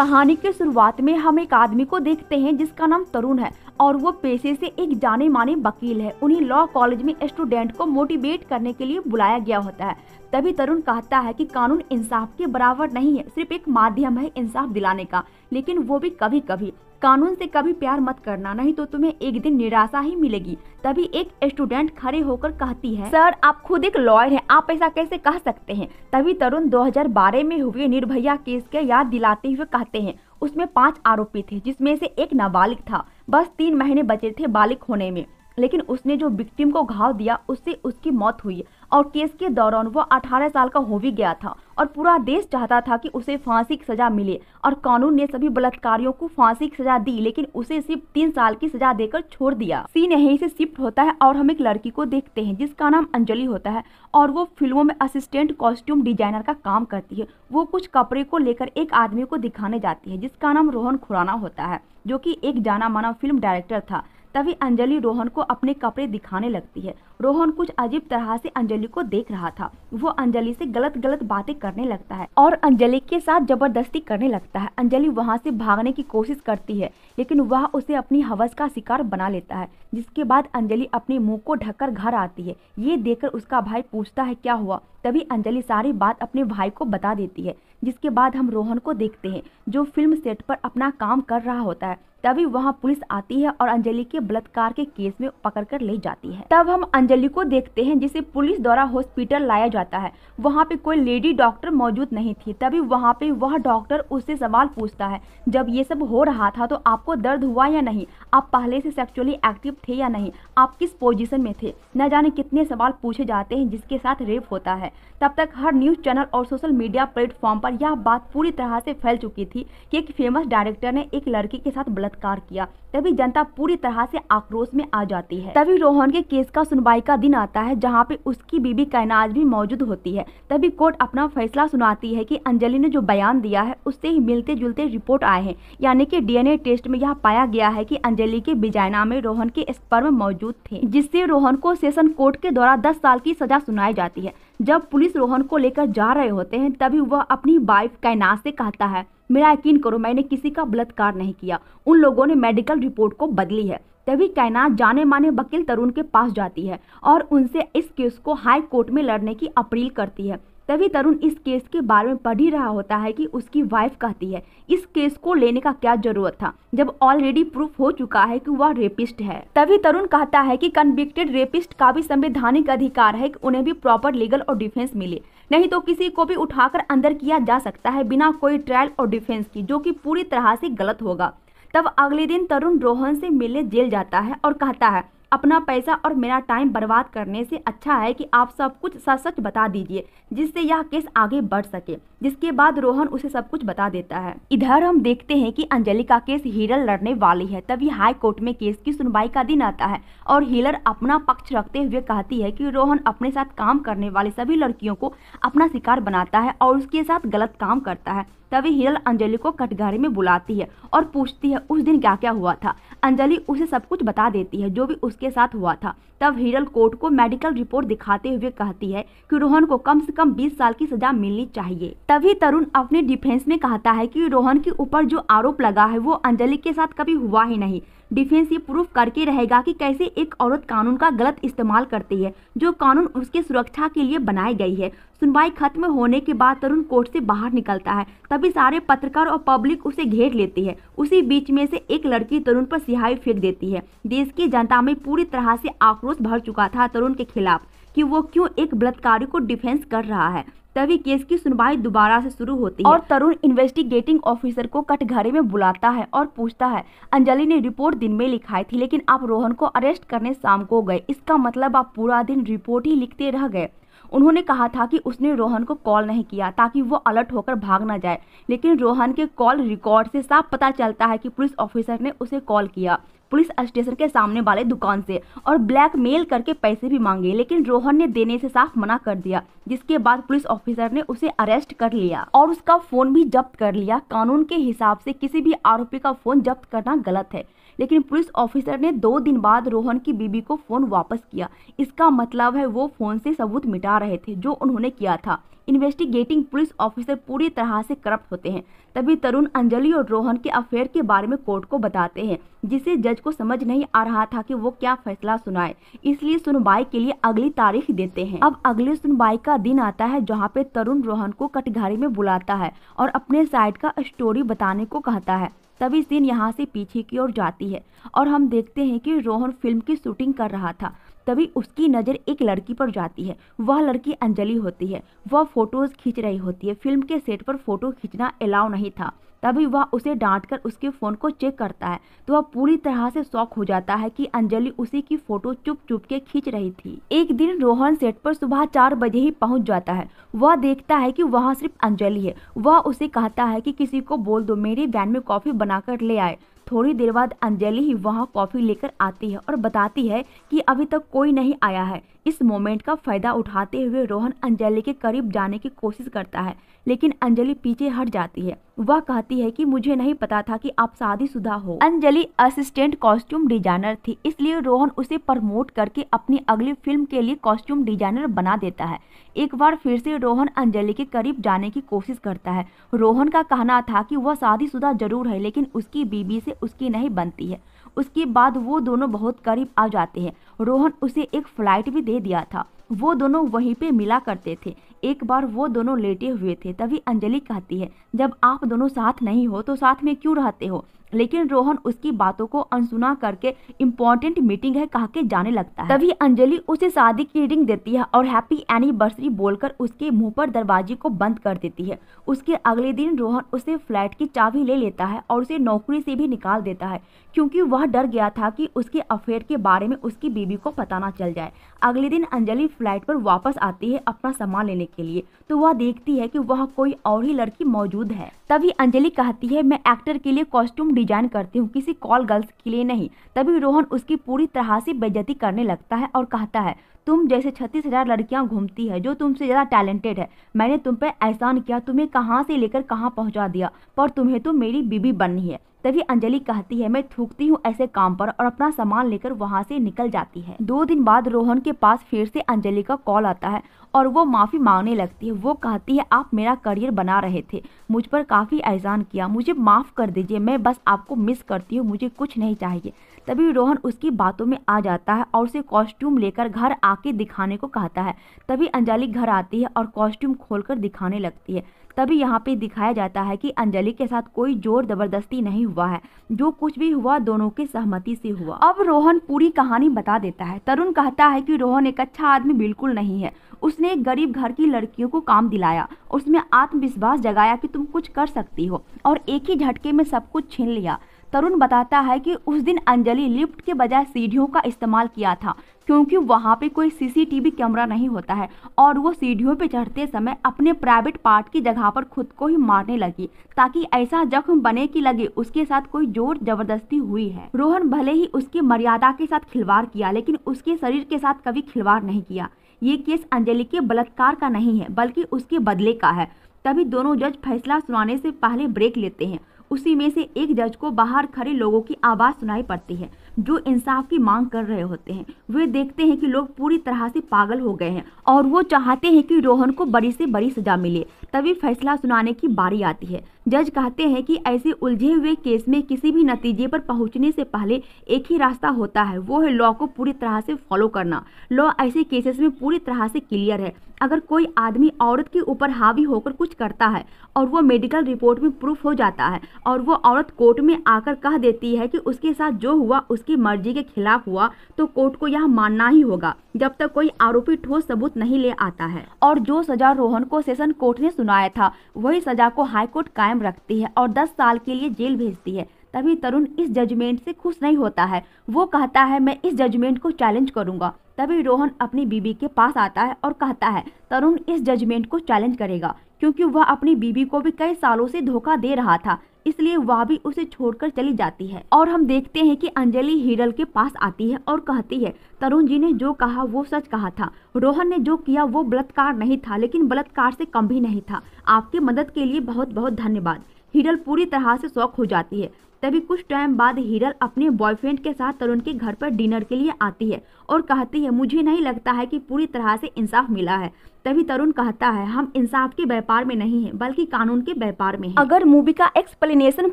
कहानी के शुरुआत में हम एक आदमी को देखते हैं जिसका नाम तरुण है और वो पेशे से एक जाने माने वकील है उन्हें लॉ कॉलेज में स्टूडेंट को मोटिवेट करने के लिए बुलाया गया होता है तभी तरुण कहता है कि कानून इंसाफ के बराबर नहीं है सिर्फ एक माध्यम है इंसाफ दिलाने का लेकिन वो भी कभी कभी कानून से कभी प्यार मत करना नहीं तो तुम्हें एक दिन निराशा ही मिलेगी तभी एक स्टूडेंट खड़े होकर कहती है सर आप खुद एक लॉयर हैं आप ऐसा कैसे कह सकते हैं तभी तरुण 2012 में हुए निर्भया केस के याद दिलाते हुए कहते हैं उसमें पांच आरोपी थे जिसमें से एक नाबालिग था बस तीन महीने बचे थे बालिक होने में लेकिन उसने जो विक्टिम को घाव दिया उससे उसकी मौत हुई और केस के दौरान वह 18 साल का हो भी गया था और पूरा देश चाहता था कि उसे फांसी की सजा मिले और कानून ने सभी बलात्कारियों को फांसी की सजा दी लेकिन उसे सिर्फ तीन साल की सजा देकर छोड़ दिया सीन यहीं से शिफ्ट होता है और हम एक लड़की को देखते हैं जिसका नाम अंजलि होता है और वो फिल्मों में असिस्टेंट कॉस्ट्यूम डिजाइनर का काम करती है वो कुछ कपड़े को लेकर एक आदमी को दिखाने जाती है जिसका नाम रोहन खुराना होता है जो की एक जाना माना फिल्म डायरेक्टर था तभी अंजलि रोहन को अपने कपड़े दिखाने लगती है रोहन कुछ अजीब तरह से अंजलि को देख रहा था वो अंजलि से गलत गलत बातें करने लगता है और अंजलि के साथ जबरदस्ती करने लगता है अंजलि वहाँ से भागने की कोशिश करती है लेकिन वह उसे अपनी हवस का शिकार बना लेता है जिसके बाद अंजलि अपने मुंह को ढककर घर आती है ये देखकर उसका भाई पूछता है क्या हुआ तभी अंजलि सारी बात अपने भाई को बता देती है जिसके बाद हम रोहन को देखते हैं जो फिल्म सेट पर अपना काम कर रहा होता है तभी वहाँ पुलिस आती है और अंजलि के बलात्कार के केस में पकड़ कर ले जाती है तब हम अंजलि को देखते हैं जिसे पुलिस द्वारा हॉस्पिटल लाया जाता है वहाँ पे कोई लेडी डॉक्टर मौजूद नहीं थी तभी वहाँ पे वह डॉक्टर उससे सवाल पूछता है जब ये सब हो रहा था तो आपको दर्द हुआ या नहीं आप पहले से सेक्चुअली एक्टिव थे या नहीं आप किस पोजिशन में थे न जाने कितने सवाल पूछे जाते हैं जिसके साथ रेप होता है तब तक हर न्यूज़ चैनल और सोशल मीडिया प्लेटफॉर्म पर यह बात पूरी तरह से फैल चुकी थी कि एक फेमस डायरेक्टर ने एक लड़की के साथ बलात् बलात्कार किया तभी जनता पूरी तरह से आक्रोश में आ जाती है तभी रोहन के केस का सुनवाई का दिन आता है जहाँ पे उसकी बीबी कैनाज भी मौजूद होती है तभी कोर्ट अपना फैसला सुनाती है कि अंजलि ने जो बयान दिया है उससे ही मिलते जुलते रिपोर्ट आए हैं यानी कि डीएनए टेस्ट में यह पाया गया है कि अंजलि के बिजाइना में रोहन के स्पर्म मौजूद थे जिससे रोहन को सेशन कोर्ट के द्वारा दस साल की सजा सुनाई जाती है जब पुलिस रोहन को लेकर जा रहे होते हैं तभी वह अपनी वाइफ कैनाज से कहता है मेरा यकीन करो मैंने किसी का बलात्कार नहीं किया उन लोगों ने मेडिकल रिपोर्ट को बदली है तभी कायनात जाने माने वकील तरुण के पास जाती है और उनसे इस केस को हाई कोर्ट में लड़ने की अपील करती है तभी तरुण इस केस के बारे में पढ़ ही रहा होता है कि उसकी वाइफ कहती है इस केस को लेने का क्या जरूरत था जब ऑलरेडी प्रूफ हो चुका है कि वह रेपिस्ट है तभी तरुण कहता है कि कन्विक्टेड रेपिस्ट का भी संवैधानिक अधिकार है कि उन्हें भी प्रॉपर लीगल और डिफेंस मिले नहीं तो किसी को भी उठाकर अंदर किया जा सकता है बिना कोई ट्रायल और डिफेंस की जो कि पूरी तरह से गलत होगा तब अगले दिन तरुण रोहन से मिलने जेल जाता है और कहता है अपना पैसा और मेरा टाइम बर्बाद करने से अच्छा है कि आप सब कुछ सच सच बता दीजिए जिससे यह केस आगे बढ़ सके जिसके बाद रोहन उसे सब कुछ बता देता है इधर हम देखते हैं कि अंजलि का केस हीरल लड़ने वाली है तभी हाई कोर्ट में केस की सुनवाई का दिन आता है और हीलर अपना पक्ष रखते हुए कहती है कि रोहन अपने साथ काम करने वाली सभी लड़कियों को अपना शिकार बनाता है और उसके साथ गलत काम करता है तभी हीरल अंजलि को कटघरे में बुलाती है और पूछती है उस दिन क्या क्या हुआ था अंजलि उसे सब कुछ बता देती है जो भी उसके साथ हुआ था तब हिरल कोर्ट को मेडिकल रिपोर्ट दिखाते हुए कहती है कि रोहन को कम से कम 20 साल की सजा मिलनी चाहिए तभी तरुण अपने डिफेंस में कहता है कि रोहन के ऊपर जो आरोप लगा है वो अंजलि के साथ कभी हुआ ही नहीं डिफेंस ये प्रूफ करके रहेगा कि कैसे एक औरत कानून का गलत इस्तेमाल करती है जो कानून उसके सुरक्षा के लिए बनाई गई है सुनवाई खत्म होने के बाद तरुण कोर्ट से बाहर निकलता है तभी सारे पत्रकार और पब्लिक उसे घेर लेती है उसी बीच में से एक लड़की तरुण पर सिहाई फेंक देती है देश की जनता में पूरी तरह से आक्रोश भर चुका था तरुण के खिलाफ कि वो क्यों एक बलात्कारी को डिफेंस कर रहा है तभी केस की सुनवाई दोबारा से शुरू होती है और तरुण इन्वेस्टिगेटिंग ऑफिसर को कटघरे में बुलाता है और पूछता है अंजलि ने रिपोर्ट दिन में लिखाई थी लेकिन आप रोहन को अरेस्ट करने शाम को गए इसका मतलब आप पूरा दिन रिपोर्ट ही लिखते रह गए उन्होंने कहा था कि उसने रोहन को कॉल नहीं किया ताकि वो अलर्ट होकर भाग ना जाए लेकिन रोहन के कॉल रिकॉर्ड से साफ पता चलता है कि पुलिस ऑफिसर ने उसे कॉल किया पुलिस स्टेशन के सामने वाले दुकान से और ब्लैकमेल करके पैसे भी मांगे लेकिन रोहन ने देने से साफ मना कर दिया जिसके बाद पुलिस ऑफिसर ने उसे अरेस्ट कर लिया और उसका फोन भी जब्त कर लिया कानून के हिसाब से किसी भी आरोपी का फोन जब्त करना गलत है लेकिन पुलिस ऑफिसर ने दो दिन बाद रोहन की बीबी को फ़ोन वापस किया इसका मतलब है वो फ़ोन से सबूत मिटा रहे थे जो उन्होंने किया था इन्वेस्टिगेटिंग पुलिस ऑफिसर पूरी तरह से करप्ट होते हैं तभी तरुण अंजलि और रोहन के अफेयर के बारे में कोर्ट को बताते हैं जिसे जज को समझ नहीं आ रहा था कि वो क्या फैसला सुनाए इसलिए सुनवाई के लिए अगली तारीख देते हैं अब अगली सुनवाई का दिन आता है जहाँ पे तरुण रोहन को कटघारी में बुलाता है और अपने साइड का स्टोरी बताने को कहता है तभी सीन यहाँ से पीछे की ओर जाती है और हम देखते हैं कि रोहन फिल्म की शूटिंग कर रहा था तभी उसकी नज़र एक लड़की पर जाती है वह लड़की अंजलि होती है वह फ़ोटोज़ खींच रही होती है फिल्म के सेट पर फ़ोटो खींचना अलाउ नहीं था तभी वह उसे डांटकर उसके फ़ोन को चेक करता है तो वह पूरी तरह से शौक हो जाता है कि अंजलि उसी की फ़ोटो चुप चुप के खींच रही थी एक दिन रोहन सेट पर सुबह चार बजे ही पहुंच जाता है वह देखता है कि वहाँ सिर्फ अंजलि है वह उसे कहता है कि किसी को बोल दो मेरे वैन में कॉफ़ी बनाकर ले आए थोड़ी देर बाद अंजलि ही वहाँ कॉफ़ी लेकर आती है और बताती है कि अभी तक कोई नहीं आया है इस मोमेंट का फ़ायदा उठाते हुए रोहन अंजलि के करीब जाने की कोशिश करता है लेकिन अंजलि पीछे हट जाती है वह कहती है कि मुझे नहीं पता था कि आप शादीशुदा हो अंजलि असिस्टेंट कॉस्ट्यूम डिजाइनर थी इसलिए रोहन उसे प्रमोट करके अपनी अगली फिल्म के लिए कॉस्ट्यूम डिजाइनर बना देता है एक बार फिर से रोहन अंजलि के करीब जाने की कोशिश करता है रोहन का कहना था कि वह शादीशुदा जरूर है लेकिन उसकी बीबी से उसकी नहीं बनती है उसके बाद वो दोनों बहुत करीब आ जाते हैं रोहन उसे एक फ्लाइट भी दे दिया था वो दोनों वहीं पे मिला करते थे एक बार वो दोनों लेटे हुए थे तभी अंजलि कहती है जब आप दोनों साथ नहीं हो तो साथ में क्यों रहते हो लेकिन रोहन उसकी बातों को अनसुना करके इम्पोर्टेंट मीटिंग है कह के जाने लगता है तभी अंजलि उसे शादी की रिंग देती है और हैप्पी एनिवर्सरी बोलकर उसके मुंह पर दरवाजे को बंद कर देती है उसके अगले दिन रोहन उसे फ्लैट की चाबी ले लेता है और उसे नौकरी से भी निकाल देता है क्योंकि वह डर गया था कि उसके अफेयर के बारे में उसकी बीबी को पता ना चल जाए अगले दिन अंजलि फ्लैट पर वापस आती है अपना सामान लेने के लिए तो वह देखती है कि वह कोई और ही लड़की मौजूद है तभी अंजलि कहती है मैं एक्टर के लिए कॉस्ट्यूम डिजाइन करती हूँ किसी कॉल गर्ल्स के लिए नहीं तभी रोहन उसकी पूरी तरह से बेजती करने लगता है और कहता है तुम जैसे छत्तीस हजार लड़कियाँ घूमती है जो तुमसे ज़्यादा टैलेंटेड है मैंने तुम पर एहसान किया तुम्हें कहाँ से लेकर कहाँ पहुँचा दिया पर तुम्हें तो मेरी बीबी बननी है तभी अंजलि कहती है मैं थूकती हूँ ऐसे काम पर और अपना सामान लेकर वहाँ से निकल जाती है दो दिन बाद रोहन के पास फिर से अंजलि का कॉल आता है और वो माफ़ी मांगने लगती है वो कहती है आप मेरा करियर बना रहे थे मुझ पर काफ़ी एहसान किया मुझे माफ़ कर दीजिए मैं बस आपको मिस करती हूँ मुझे कुछ नहीं चाहिए तभी रोहन उसकी बातों में आ जाता है और उसे कॉस्ट्यूम लेकर घर आके दिखाने को कहता है तभी अंजलि घर आती है और कॉस्ट्यूम खोलकर दिखाने लगती है तभी यहाँ पे दिखाया जाता है कि अंजलि के साथ कोई जोर जबरदस्ती नहीं हुआ है जो कुछ भी हुआ दोनों की सहमति से हुआ अब रोहन पूरी कहानी बता देता है तरुण कहता है कि रोहन एक अच्छा आदमी बिल्कुल नहीं है उसने एक गरीब घर की लड़कियों को काम दिलाया उसमें आत्मविश्वास जगाया कि तुम कुछ कर सकती हो और एक ही झटके में सब कुछ छीन लिया तरुण बताता है कि उस दिन अंजलि लिफ्ट के बजाय सीढ़ियों का इस्तेमाल किया था क्योंकि वहाँ पे कोई सीसीटीवी कैमरा नहीं होता है और वो सीढ़ियों पे चढ़ते समय अपने प्राइवेट पार्ट की जगह पर खुद को ही मारने लगी ताकि ऐसा जख्म बने कि लगे उसके साथ कोई जोर जबरदस्ती हुई है रोहन भले ही उसकी मर्यादा के साथ खिलवाड़ किया लेकिन उसके शरीर के साथ कभी खिलवाड़ नहीं किया ये केस अंजलि के बलात्कार का नहीं है बल्कि उसके बदले का है तभी दोनों जज फैसला सुनाने से पहले ब्रेक लेते हैं उसी में से एक जज को बाहर खड़े लोगों की आवाज़ सुनाई पड़ती है जो इंसाफ की मांग कर रहे होते हैं वे देखते हैं कि लोग पूरी तरह से पागल हो गए हैं और वो चाहते हैं कि रोहन को बड़ी से बड़ी सजा मिले तभी फैसला सुनाने की बारी आती है जज कहते हैं कि ऐसे उलझे हुए केस में किसी भी नतीजे पर पहुंचने से पहले एक ही रास्ता होता है वो है लॉ को पूरी तरह से फॉलो करना लॉ ऐसे केसेस में पूरी तरह से क्लियर है अगर कोई आदमी औरत के ऊपर हावी होकर कुछ करता है और वो मेडिकल रिपोर्ट में प्रूफ हो जाता है और वो औरत कोर्ट में आकर कह देती है कि उसके साथ जो हुआ उसकी मर्जी के खिलाफ हुआ तो कोर्ट को यह मानना ही होगा जब तक कोई आरोपी ठोस सबूत नहीं ले आता है और जो सजा रोहन को सेशन कोर्ट ने सुनाया था वही सजा को हाईकोर्ट कायम रखती है और दस साल के लिए जेल भेजती है तभी तरुण इस जजमेंट से खुश नहीं होता है वो कहता है मैं इस जजमेंट को चैलेंज करूंगा तभी रोहन अपनी बीबी के पास आता है और कहता है तरुण इस जजमेंट को चैलेंज करेगा क्योंकि वह अपनी बीबी को भी कई सालों से धोखा दे रहा था इसलिए वह भी उसे छोड़कर चली जाती है और हम देखते हैं कि अंजलि हिरल के पास आती है और कहती है तरुण जी ने जो कहा वो सच कहा था रोहन ने जो किया वो बलात्कार नहीं था लेकिन बलात्कार से कम भी नहीं था आपकी मदद के लिए बहुत बहुत धन्यवाद हिरल पूरी तरह से शौक हो जाती है तभी कुछ टाइम बाद हीरल अपने बॉयफ्रेंड के साथ तरुण के घर पर डिनर के लिए आती है और कहती है मुझे नहीं लगता है कि पूरी तरह से इंसाफ मिला है तभी तरुण कहता है हम इंसाफ के व्यापार में नहीं है बल्कि कानून के व्यापार में है अगर मूवी का एक्सप्लेनेशन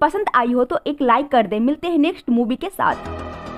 पसंद आई हो तो एक लाइक कर दे मिलते हैं नेक्स्ट मूवी के साथ